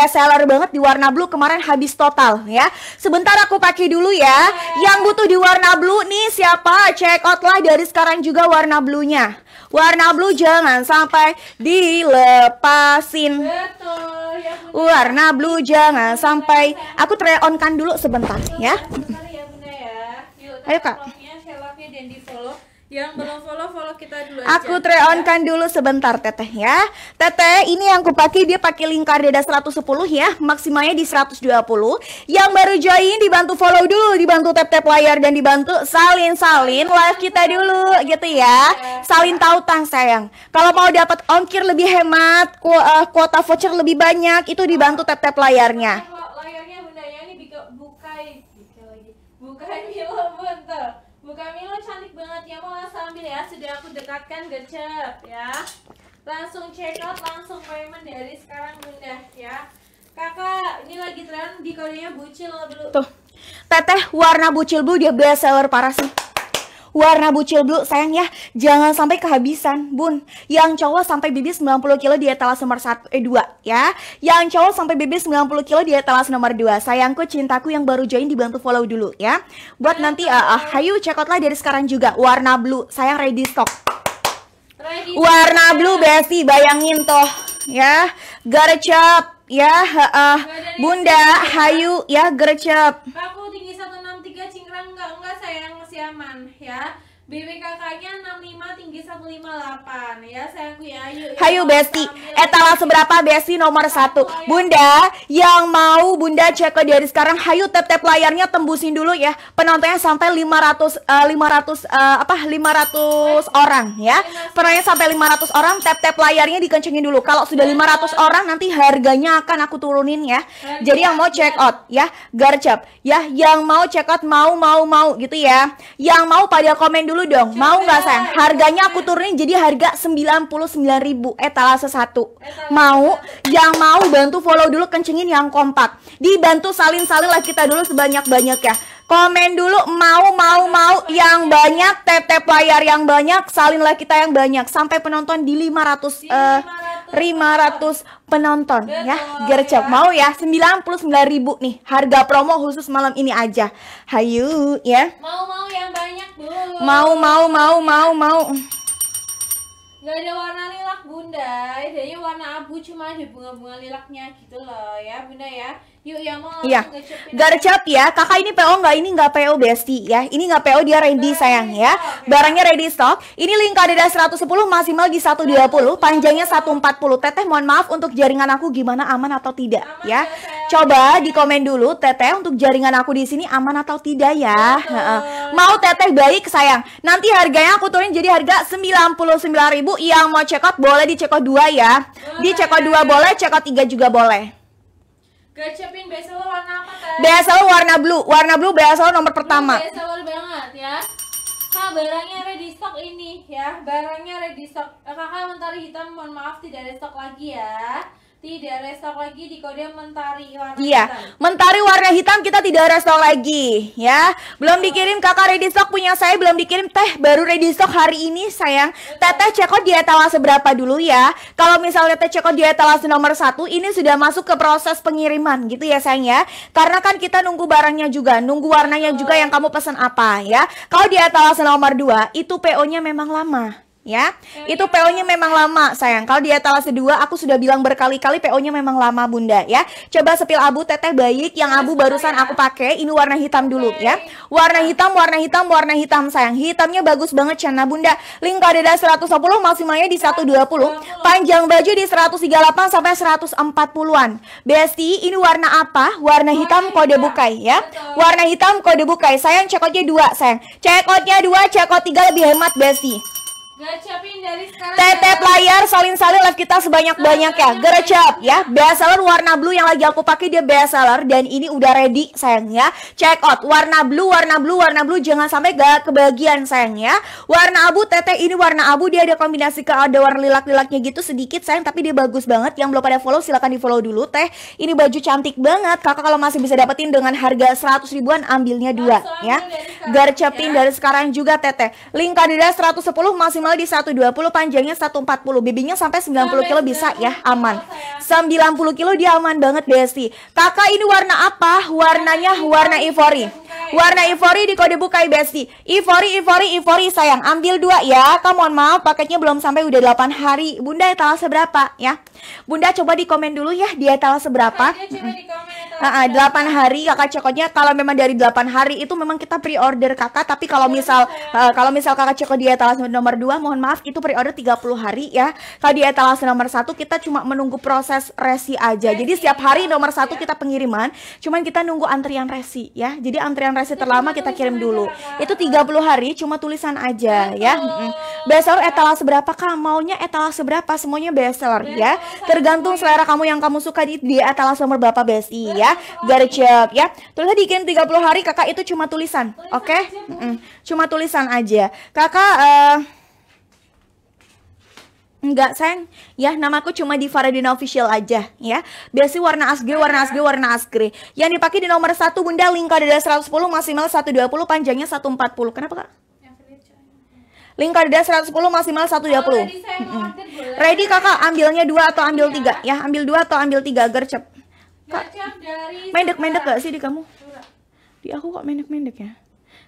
best seller banget di warna blue kemarin habis total ya. Sebentar aku pakai dulu ya. Yang butuh di warna blue nih siapa? Check out lah dari sekarang juga warna bluenya. Warna blue jangan sampai dilepasin. Betul. Ya, warna blue jangan sampai. Aku try on kan dulu sebentar ya. ya, ya. Ayo kak. Yang belum follow follow kita dulu aja. Aku kan ya. dulu sebentar Teteh ya. Teteh, ini yang aku pakai dia pakai lingkar dada 110 ya, maksimalnya di 120. Yang baru join dibantu follow dulu, dibantu tap-tap layar dan dibantu salin-salin live kita dulu gitu ya. Salin tautang sayang. Kalau mau dapat ongkir lebih hemat, eh, kuota voucher lebih banyak, itu dibantu tap-tap layarnya. Layarnya Bunda ini buka bukai, buka lagi. Bukan Milo bentar Bukan Milo banget ya mau langsung ambil ya sudah aku dekatkan gercep ya langsung check out langsung payment dari sekarang bunda ya kakak ini lagi tren di kodenya bucil dulu tuh teteh warna bucil blue dia best seller parah sih warna bucil blue sayang ya jangan sampai kehabisan bun yang cowok sampai bibis 90 kilo di etalase nomor 1 eh 2 ya yang cowok sampai bibis 90 kilo di etalase nomor 2 sayangku cintaku yang baru join dibantu follow dulu ya buat nanti uh, uh, hayu check out lah dari sekarang juga warna blue sayang ready stock warna blue besi bayangin toh ya gercep ya uh, bunda hayu ya gercep Yaman ya BBKK-nya 65 tinggi 158 ya sayangku ya. Yuk, Hayu Besti, etalase eh, berapa Besti nomor satu. Ya. Bunda yang mau Bunda cek ke dari sekarang hayu tap-tap layarnya tembusin dulu ya. Penontonnya sampai 500 uh, 500 uh, apa 500 orang ya. Penontonnya sampai 500 orang tap-tap layarnya dikencengin dulu. Kalau sudah 500 orang nanti harganya akan aku turunin ya. Jadi yang mau check ya. out ya, garcep ya yang mau check out mau mau mau gitu ya. Yang mau pada komen dulu dulu dong. Mau nggak sayang? Harganya aku turunin jadi harga 99.000 etalase 1. Mau? Yang mau bantu follow dulu kencengin yang kompak. Dibantu salin-salin lah kita dulu sebanyak-banyak ya. Komen dulu mau mau mau yang banyak tap-tap layar yang banyak salinlah kita yang banyak sampai penonton di 500 uh, 500 penonton Betul, ya, ya. gercep ya. mau ya 99.000 nih harga promo khusus malam ini aja hayu ya mau mau ya Mau, mau, mau, mau, mau. nggak ada warna lilak bunda, jadinya warna abu cuma ada bunga-bunga lilaknya gitu loh ya bunda ya. Yuk yang mau iya. Garcap ya, kakak ini PO nggak ini nggak PO besti ya, ini nggak PO dia ready sayang ya. Barangnya ready stock. Ini link KDD 110 maksimal di 120, panjangnya 140. Teteh mohon maaf untuk jaringan aku gimana aman atau tidak ya, ya Coba di komen dulu teteh untuk jaringan aku di sini aman atau tidak ya. Mau teteh baik sayang. Nanti harganya aku turunin jadi harga 99.000 yang mau check out boleh di check out 2 ya. Boleh. Di check out 2 boleh, check out 3 juga boleh. Gacepin base lo warna apa teh? Base lo warna blue. Warna blue biasa lo nomor pertama. Biasa lo banget ya. Kak, barangnya ready stock ini ya. Barangnya ready stock. Eh, Kakak mentari hitam mohon maaf tidak ada stock lagi ya. Tidak restock lagi di kode mentari warna iya, hitam. Iya, mentari warna hitam kita tidak restock lagi ya. Belum iya. dikirim kakak ready stock punya saya belum dikirim teh baru ready stock hari ini sayang. Betul. Teteh cekot dia etalase berapa dulu ya? Kalau misalnya teteh cekot dia etalase nomor satu ini sudah masuk ke proses pengiriman gitu ya sayang ya. Karena kan kita nunggu barangnya juga, nunggu warnanya juga yang kamu pesan apa ya. Kalau dia etalase nomor dua itu PO-nya memang lama ya. Itu PO-nya memang lama, sayang. Kalau di etalase 2 aku sudah bilang berkali-kali PO-nya memang lama, Bunda, ya. Coba sepil abu teteh baik yang abu barusan aku pakai, ini warna hitam dulu, ya. Warna hitam, warna hitam, warna hitam, sayang. Hitamnya bagus banget, Chana, Bunda. Lingkar dada 110, maksimalnya di 120. Panjang baju di 138 sampai 140-an. Besti, ini warna apa? Warna hitam kode bukai, ya. Warna hitam kode bukai. Sayang, cekotnya dua, 2, sayang. Cekotnya dua, cekot 2, cekot 3 lebih hemat, Besti. Tetep ya. layar salin-salin live kita sebanyak-banyak ya. Gercep ya. ya. Bestseller warna blue yang lagi aku pakai dia bestseller dan ini udah ready sayang ya. Check out warna blue, warna blue, warna blue jangan sampai gak kebagian sayang ya. Warna abu teteh ini warna abu dia ada kombinasi ke ada warna lilak-lilaknya gitu sedikit sayang tapi dia bagus banget. Yang belum pada follow silahkan di follow dulu teh. Ini baju cantik banget. Kakak kalau masih bisa dapetin dengan harga 100 ribuan ambilnya dua ya gercepin ya. dari sekarang juga Teteh. Lingkar dada 110 maksimal di 120 panjangnya 140. Bibinya sampai 90 kilo bisa ya, aman. 90 kilo dia aman banget Desi. Kakak ini warna apa? Warnanya warna ivory. Warna ivory di kode bukai Besti. Ivory, ivory, ivory sayang. Ambil dua ya. Kamu mohon maaf paketnya belum sampai udah 8 hari. Bunda etalase berapa ya? Bunda coba di komen dulu ya dia etalase berapa. dia coba di komen. Uh, uh, 8 hari kakak cekotnya kalau memang dari 8 hari itu memang kita pre-order kakak tapi kalau iya, misal uh, kalau misal kakak ceko di etalase nomor 2 mohon maaf itu pre-order 30 hari ya kalau di etalase nomor 1 kita cuma menunggu proses resi aja iya, jadi setiap hari nomor 1 kita pengiriman cuman kita nunggu antrian resi ya jadi antrian resi terlama kita kirim dulu itu 30 hari cuma tulisan aja ya bestseller etalase berapa kak maunya etalase berapa semuanya bestseller ya tergantung selera kamu yang kamu suka di, di etalase nomor berapa BSI ya got ya terus tadi tiga 30 hari kakak itu cuma tulisan oke cuma tulisan aja kakak uh, Enggak sayang, ya namaku cuma di Faradina Official aja ya Biasa warna asgri, warna asgri, iya. warna asgri Yang dipakai di nomor 1 bunda link kode 110 maksimal 120 panjangnya 140 Kenapa kak? Link dia 110 maksimal 120. Oh, ready, mm -hmm. ready kakak ambilnya dua atau ambil ya. tiga ya ambil dua atau ambil tiga gercep. Kak, mendek-mendek gak sih di kamu? Di aku kok mendek-mendek ya?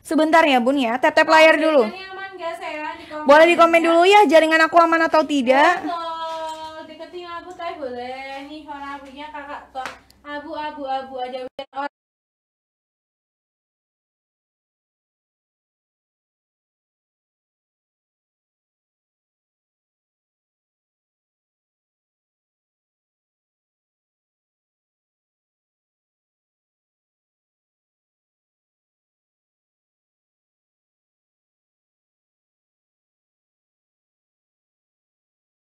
Sebentar ya bun ya, tetep layar dulu. Aman gak, saya? Di komen boleh di komen dulu ya jaringan aku aman atau tidak. Betul, deketin aku boleh. Nih kakak abu-abu-abu aja.